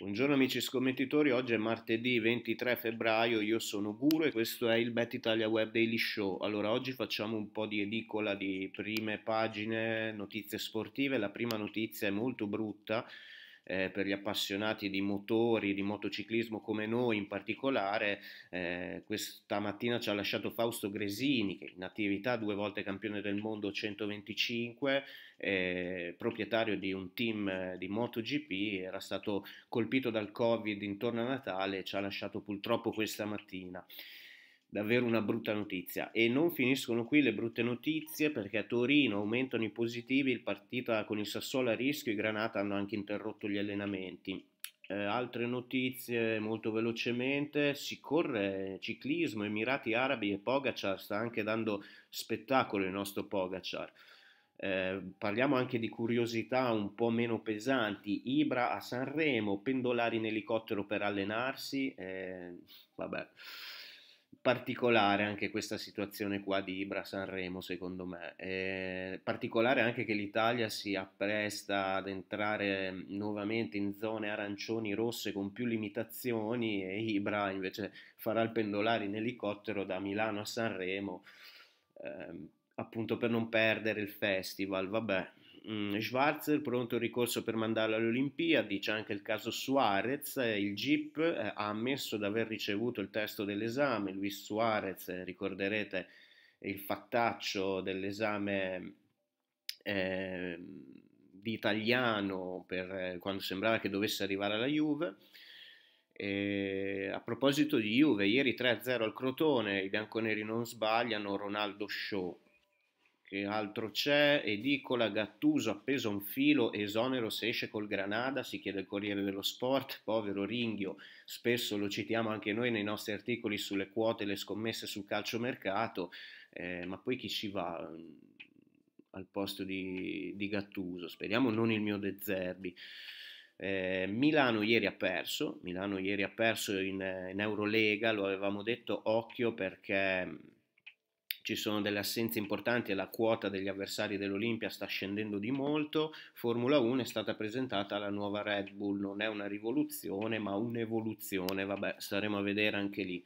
Buongiorno amici scommettitori, oggi è martedì 23 febbraio, io sono Guru e questo è il Bet Italia Web Daily Show. Allora oggi facciamo un po' di edicola di prime pagine, notizie sportive, la prima notizia è molto brutta eh, per gli appassionati di motori, di motociclismo come noi in particolare, eh, questa mattina ci ha lasciato Fausto Gresini, che in attività due volte campione del mondo 125, eh, proprietario di un team eh, di MotoGP, era stato colpito dal Covid intorno a Natale e ci ha lasciato purtroppo questa mattina davvero una brutta notizia. E non finiscono qui le brutte notizie perché a Torino aumentano i positivi, il partito con il Sassuolo a rischio, i Granata hanno anche interrotto gli allenamenti. Eh, altre notizie molto velocemente, si corre ciclismo, Emirati Arabi e Pogacar, sta anche dando spettacolo il nostro Pogacar. Eh, parliamo anche di curiosità un po' meno pesanti, Ibra a Sanremo, pendolari in elicottero per allenarsi, eh, vabbè particolare anche questa situazione qua di Ibra Sanremo, secondo me. Eh, particolare anche che l'Italia si appresta ad entrare mm, nuovamente in zone arancioni rosse con più limitazioni e Ibra invece farà il pendolare in elicottero da Milano a Sanremo, eh, appunto per non perdere il festival, vabbè. Mm, Schwarzer pronto il ricorso per mandarlo alle Olimpiadi, c'è anche il caso Suarez, eh, il GIP eh, ha ammesso di aver ricevuto il testo dell'esame, Luis Suarez, eh, ricorderete il fattaccio dell'esame eh, di italiano per, quando sembrava che dovesse arrivare alla Juve. E a proposito di Juve, ieri 3-0 al Crotone, i bianconeri non sbagliano, Ronaldo Show che altro c'è? Edicola, Gattuso appeso a un filo, esonero se esce col Granada, si chiede il Corriere dello Sport, povero Ringhio, spesso lo citiamo anche noi nei nostri articoli sulle quote e le scommesse sul calciomercato, eh, ma poi chi ci va mm, al posto di, di Gattuso? Speriamo non il mio De Zerbi. Eh, Milano ieri ha perso, Milano ieri ha perso in, eh, in Eurolega, lo avevamo detto, occhio perché mm, ci sono delle assenze importanti e la quota degli avversari dell'Olimpia sta scendendo di molto. Formula 1 è stata presentata la nuova Red Bull, non è una rivoluzione ma un'evoluzione, vabbè staremo a vedere anche lì.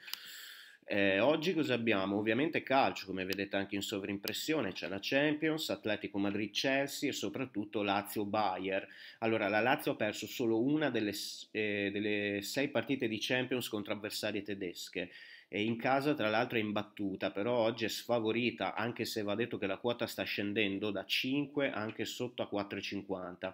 Eh, oggi cosa abbiamo? Ovviamente calcio, come vedete anche in sovrimpressione, c'è la Champions, Atletico Madrid-Chelsea e soprattutto Lazio-Bayer. Allora, la Lazio ha perso solo una delle, eh, delle sei partite di Champions contro avversarie tedesche in casa tra l'altro è imbattuta, però oggi è sfavorita, anche se va detto che la quota sta scendendo da 5 anche sotto a 4,50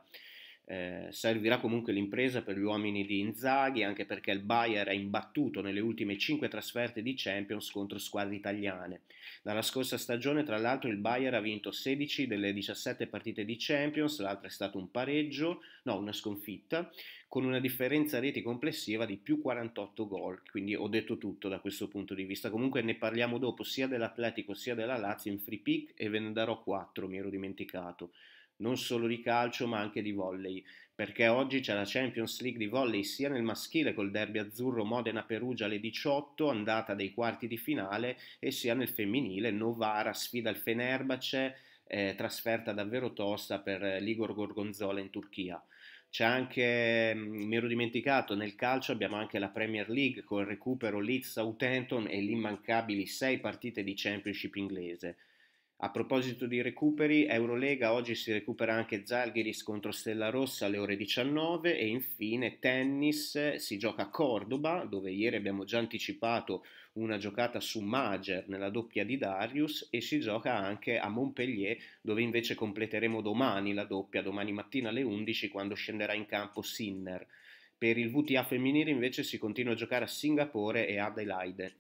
eh, servirà comunque l'impresa per gli uomini di Inzaghi, anche perché il Bayer è imbattuto nelle ultime 5 trasferte di Champions contro squadre italiane. Dalla scorsa stagione, tra l'altro, il Bayer ha vinto 16 delle 17 partite di Champions, l'altra è stato un pareggio, no, una sconfitta, con una differenza reti complessiva di più 48 gol. Quindi ho detto tutto da questo punto di vista. Comunque ne parliamo dopo sia dell'Atletico sia della Lazio in free pick e ve ne darò 4, mi ero dimenticato non solo di calcio ma anche di volley, perché oggi c'è la Champions League di volley sia nel maschile col derby azzurro Modena-Perugia alle 18, andata dei quarti di finale, e sia nel femminile Novara sfida il Fenerbace, eh, trasferta davvero tosta per l'Igor eh, Gorgonzola in Turchia. C'è anche, mm, mi ero dimenticato, nel calcio abbiamo anche la Premier League con il recupero Leeds-Southampton e l'immancabili sei partite di Championship inglese. A proposito di recuperi, Eurolega oggi si recupera anche Zalgiris contro Stella Rossa alle ore 19 e infine tennis si gioca a Cordoba dove ieri abbiamo già anticipato una giocata su Mager nella doppia di Darius e si gioca anche a Montpellier dove invece completeremo domani la doppia, domani mattina alle 11 quando scenderà in campo Sinner. Per il VTA femminile invece si continua a giocare a Singapore e Adelaide.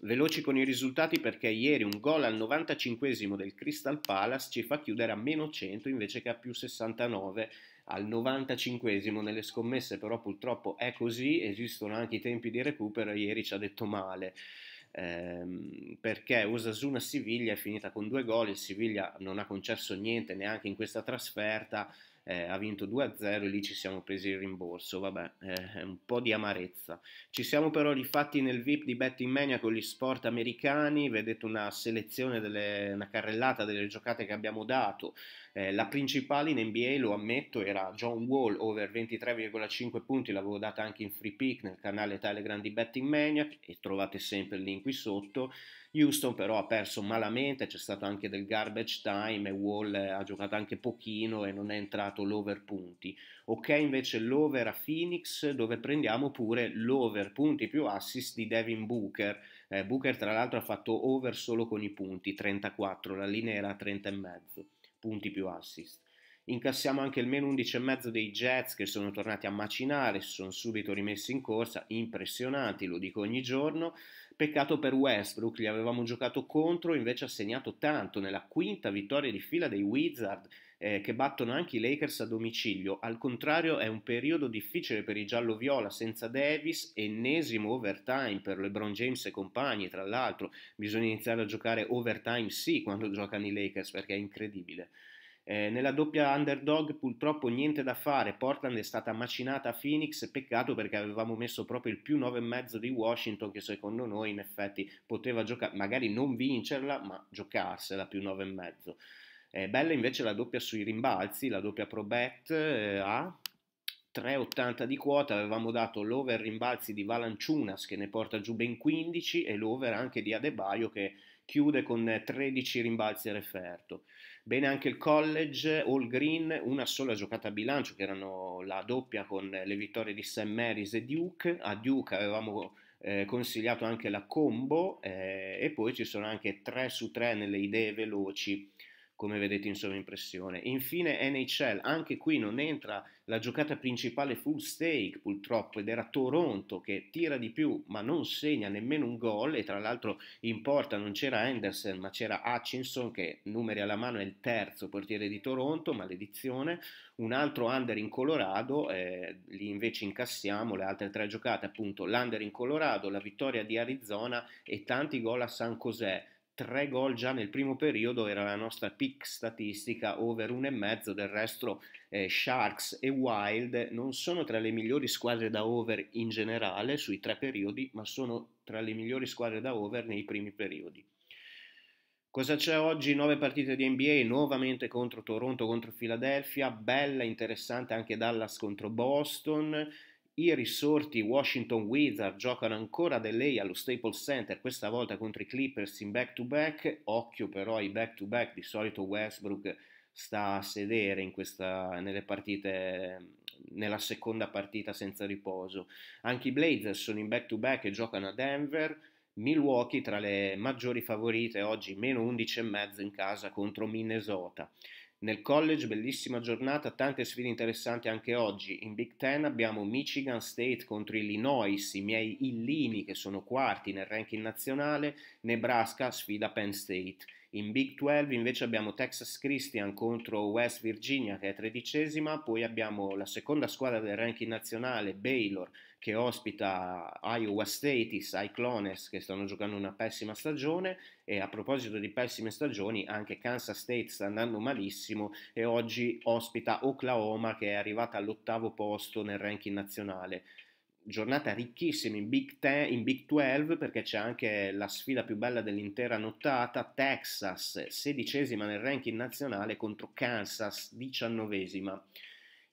Veloci con i risultati perché ieri un gol al 95 del Crystal Palace ci fa chiudere a meno 100 invece che a più 69 al 95 nelle scommesse, però purtroppo è così, esistono anche i tempi di recupero, ieri ci ha detto male. Ehm, perché Osasuna Siviglia è finita con due gol, il Siviglia non ha concesso niente neanche in questa trasferta, eh, ha vinto 2-0 e lì ci siamo presi il rimborso, vabbè, eh, un po' di amarezza. Ci siamo però rifatti nel VIP di Betting Mania con gli sport americani, vedete una selezione, delle, una carrellata delle giocate che abbiamo dato, eh, la principale in NBA, lo ammetto, era John Wall, over 23,5 punti, l'avevo data anche in free pick nel canale Telegram di Betting Maniac e trovate sempre il link qui sotto. Houston però ha perso malamente, c'è stato anche del garbage time e Wall eh, ha giocato anche pochino e non è entrato l'over punti. Ok invece l'over a Phoenix dove prendiamo pure l'over punti più assist di Devin Booker. Eh, Booker tra l'altro ha fatto over solo con i punti, 34, la linea era a 30,5 punti più assist. Incassiamo anche il meno e mezzo dei Jets che sono tornati a macinare, sono subito rimessi in corsa, impressionanti, lo dico ogni giorno. Peccato per Westbrook, li avevamo giocato contro, invece ha segnato tanto nella quinta vittoria di fila dei Wizard eh, che battono anche i Lakers a domicilio. Al contrario è un periodo difficile per i giallo-viola senza Davis, ennesimo overtime per LeBron James e compagni, tra l'altro bisogna iniziare a giocare overtime sì quando giocano i Lakers perché è incredibile. Eh, nella doppia underdog purtroppo niente da fare, Portland è stata macinata a Phoenix, peccato perché avevamo messo proprio il più 9,5 di Washington che secondo noi in effetti poteva giocare, magari non vincerla, ma giocarsela più 9,5. È bella invece la doppia sui rimbalzi, la doppia Pro eh, a 3,80 di quota, avevamo dato l'over rimbalzi di Valanciunas che ne porta giù ben 15 e l'over anche di Adebaio che chiude con 13 rimbalzi referto. Bene anche il college, all green, una sola giocata a bilancio che erano la doppia con le vittorie di St. Mary's e Duke, a Duke avevamo eh, consigliato anche la combo eh, e poi ci sono anche 3 su 3 nelle idee veloci come vedete in sovraimpressione. Infine NHL, anche qui non entra la giocata principale full stake purtroppo ed era Toronto che tira di più ma non segna nemmeno un gol e tra l'altro in porta non c'era Anderson ma c'era Hutchinson che numeri alla mano è il terzo portiere di Toronto, maledizione, un altro under in Colorado, eh, lì invece incassiamo le altre tre giocate appunto l'under in Colorado, la vittoria di Arizona e tanti gol a San José tre gol già nel primo periodo era la nostra pick statistica over 1,5 del resto eh, Sharks e Wild non sono tra le migliori squadre da over in generale sui tre periodi ma sono tra le migliori squadre da over nei primi periodi Cosa c'è oggi? Nove partite di NBA, nuovamente contro Toronto, contro Philadelphia, bella, interessante anche Dallas contro Boston, i risorti Washington Wizard giocano ancora da lei allo Staples Center, questa volta contro i Clippers in back-to-back. Occhio però ai back-to-back, di solito Westbrook sta a sedere questa, nelle partite, nella seconda partita senza riposo. Anche i Blazers sono in back to -back e giocano a Denver. Milwaukee tra le maggiori favorite oggi, meno 11,5 in casa contro Minnesota. Nel college bellissima giornata, tante sfide interessanti anche oggi. In Big Ten abbiamo Michigan State contro Illinois, i miei illini che sono quarti nel ranking nazionale, Nebraska sfida Penn State. In Big 12 invece abbiamo Texas Christian contro West Virginia che è tredicesima, poi abbiamo la seconda squadra del ranking nazionale, Baylor, che ospita Iowa State, i Cyclones che stanno giocando una pessima stagione e a proposito di pessime stagioni anche Kansas State sta andando malissimo e oggi ospita Oklahoma che è arrivata all'ottavo posto nel ranking nazionale giornata ricchissima in Big, Ten, in Big 12 perché c'è anche la sfida più bella dell'intera nottata, Texas sedicesima nel ranking nazionale contro Kansas diciannovesima.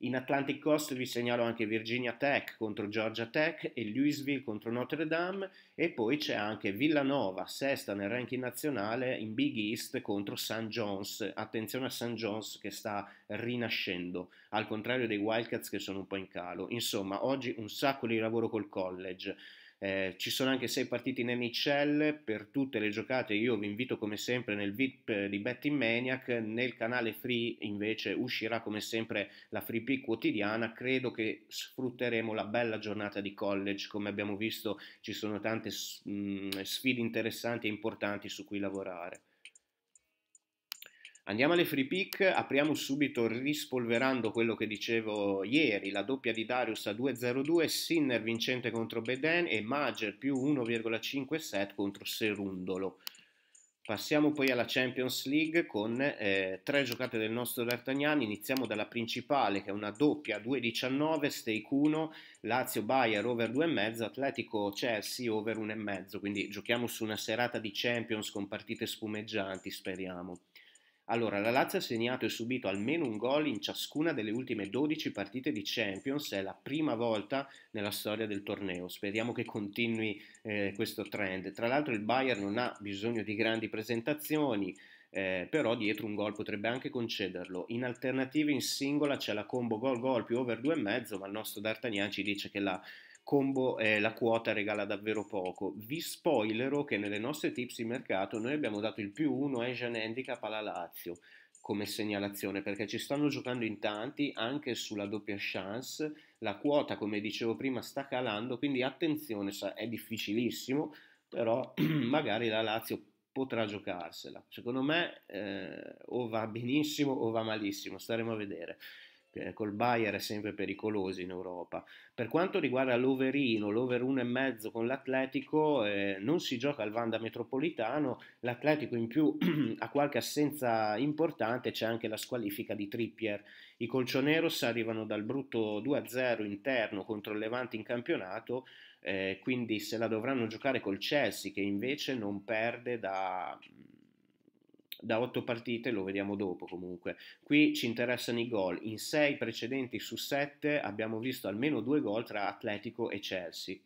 In Atlantic Coast vi segnalo anche Virginia Tech contro Georgia Tech e Louisville contro Notre Dame e poi c'è anche Villanova, sesta nel ranking nazionale in Big East contro St. John's. Attenzione a St. John's che sta rinascendo, al contrario dei Wildcats che sono un po' in calo. Insomma, oggi un sacco di lavoro col college. Eh, ci sono anche sei partiti in NHL, per tutte le giocate io vi invito come sempre nel VIP di Betting Maniac, nel canale free invece uscirà come sempre la free pick quotidiana, credo che sfrutteremo la bella giornata di college, come abbiamo visto ci sono tante mh, mm, sfide interessanti e importanti su cui lavorare. Andiamo alle free pick, apriamo subito rispolverando quello che dicevo ieri, la doppia di Darius a 2-0-2, Sinner vincente contro Beden e Mager più 1,5 set contro Serundolo. Passiamo poi alla Champions League con eh, tre giocate del nostro D'Artagnan, iniziamo dalla principale che è una doppia 2-19, stake 1, Lazio-Bayer over 2,5, Atletico-Chelsea over 1,5, quindi giochiamo su una serata di Champions con partite spumeggianti speriamo. Allora, la Lazio ha segnato e subito almeno un gol in ciascuna delle ultime 12 partite di Champions, è la prima volta nella storia del torneo, speriamo che continui eh, questo trend. Tra l'altro il Bayern non ha bisogno di grandi presentazioni, eh, però dietro un gol potrebbe anche concederlo. In alternativa in singola c'è la combo gol gol più over 2,5, ma il nostro D'Artagnan ci dice che la combo eh, la quota regala davvero poco. Vi spoilerò che nelle nostre tips di mercato noi abbiamo dato il più 1 Asian Handicap alla Lazio come segnalazione perché ci stanno giocando in tanti anche sulla doppia chance. La quota, come dicevo prima, sta calando, quindi attenzione, è difficilissimo, però magari la Lazio potrà giocarsela. Secondo me eh, o va benissimo o va malissimo, staremo a vedere col Bayern è sempre pericoloso in Europa. Per quanto riguarda l'overino, l'over 1,5 con l'Atletico, eh, non si gioca al Vanda Metropolitano, l'Atletico in più ha qualche assenza importante, c'è anche la squalifica di Trippier. I Colcioneros arrivano dal brutto 2-0 interno contro il Levante in campionato, eh, quindi se la dovranno giocare col Chelsea che invece non perde da da 8 partite, lo vediamo dopo comunque. Qui ci interessano i gol, in 6 precedenti su 7 abbiamo visto almeno 2 gol tra Atletico e Chelsea.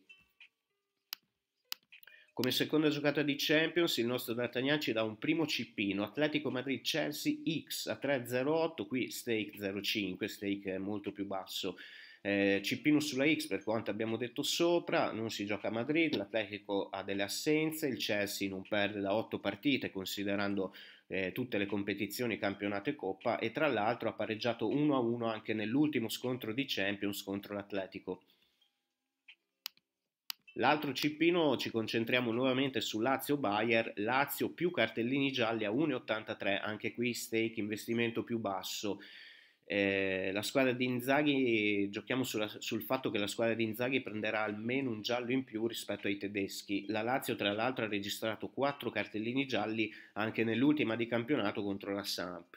Come seconda giocata di Champions il nostro D'Artagnan ci dà un primo cippino, Atletico Madrid-Chelsea X a 3-0-8, qui stake 0-5, stake molto più basso. Eh, Cippino sulla X per quanto abbiamo detto sopra, non si gioca a Madrid, l'Atletico ha delle assenze, il Chelsea non perde da 8 partite considerando eh, tutte le competizioni, campionato e coppa e tra l'altro ha pareggiato 1-1 anche nell'ultimo scontro di Champions contro l'Atletico. L'altro cippino ci concentriamo nuovamente su Lazio-Bayer, Lazio più cartellini gialli a 1,83, anche qui stake investimento più basso. Eh, la squadra di Inzaghi, giochiamo sulla, sul fatto che la squadra di Inzaghi prenderà almeno un giallo in più rispetto ai tedeschi. La Lazio, tra l'altro, ha registrato quattro cartellini gialli anche nell'ultima di campionato contro la Samp.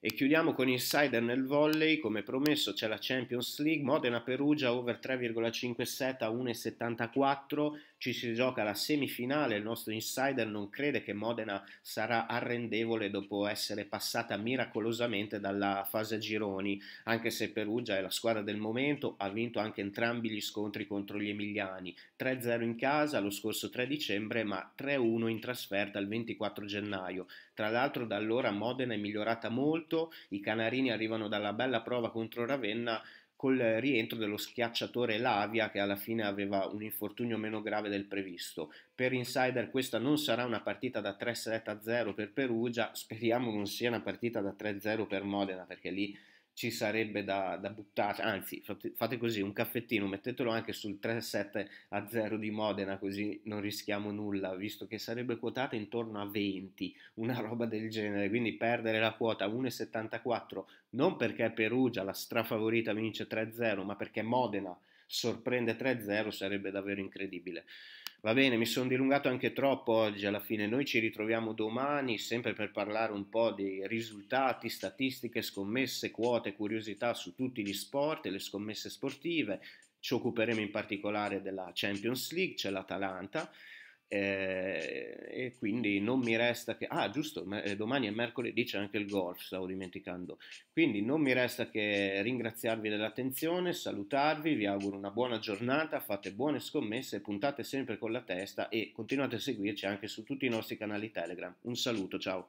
E chiudiamo con insider nel volley, come promesso c'è la Champions League, Modena-Perugia over 3,57 a 1,74, ci si gioca la semifinale, il nostro insider non crede che Modena sarà arrendevole dopo essere passata miracolosamente dalla fase a gironi, anche se Perugia è la squadra del momento, ha vinto anche entrambi gli scontri contro gli Emiliani, 3-0 in casa lo scorso 3 dicembre ma 3-1 in trasferta il 24 gennaio. Tra l'altro da allora Modena è migliorata molto, i Canarini arrivano dalla bella prova contro Ravenna col rientro dello schiacciatore Lavia che alla fine aveva un infortunio meno grave del previsto. Per Insider questa non sarà una partita da 3-7 0 per Perugia, speriamo non sia una partita da 3-0 per Modena perché lì ci sarebbe da, da buttare, anzi fate, fate, così un caffettino, mettetelo anche sul 3,7 a 0 di Modena così non rischiamo nulla, visto che sarebbe quotata intorno a 20, una roba del genere, quindi perdere la quota 1,74 non perché Perugia la strafavorita vince 3-0, ma perché Modena sorprende 3-0 sarebbe davvero incredibile. Va bene, mi sono dilungato anche troppo oggi, alla fine noi ci ritroviamo domani sempre per parlare un po' di risultati, statistiche, scommesse, quote, curiosità su tutti gli sport e le scommesse sportive. Ci occuperemo in particolare della Champions League, c'è l'Atalanta eh, e quindi non mi resta che... Ah, giusto, eh, domani è mercoledì, c'è anche il golf, stavo dimenticando. Quindi non mi resta che ringraziarvi dell'attenzione, salutarvi, vi auguro una buona giornata, fate buone scommesse, puntate sempre con la testa e continuate a seguirci anche su tutti i nostri canali Telegram. Un saluto, ciao!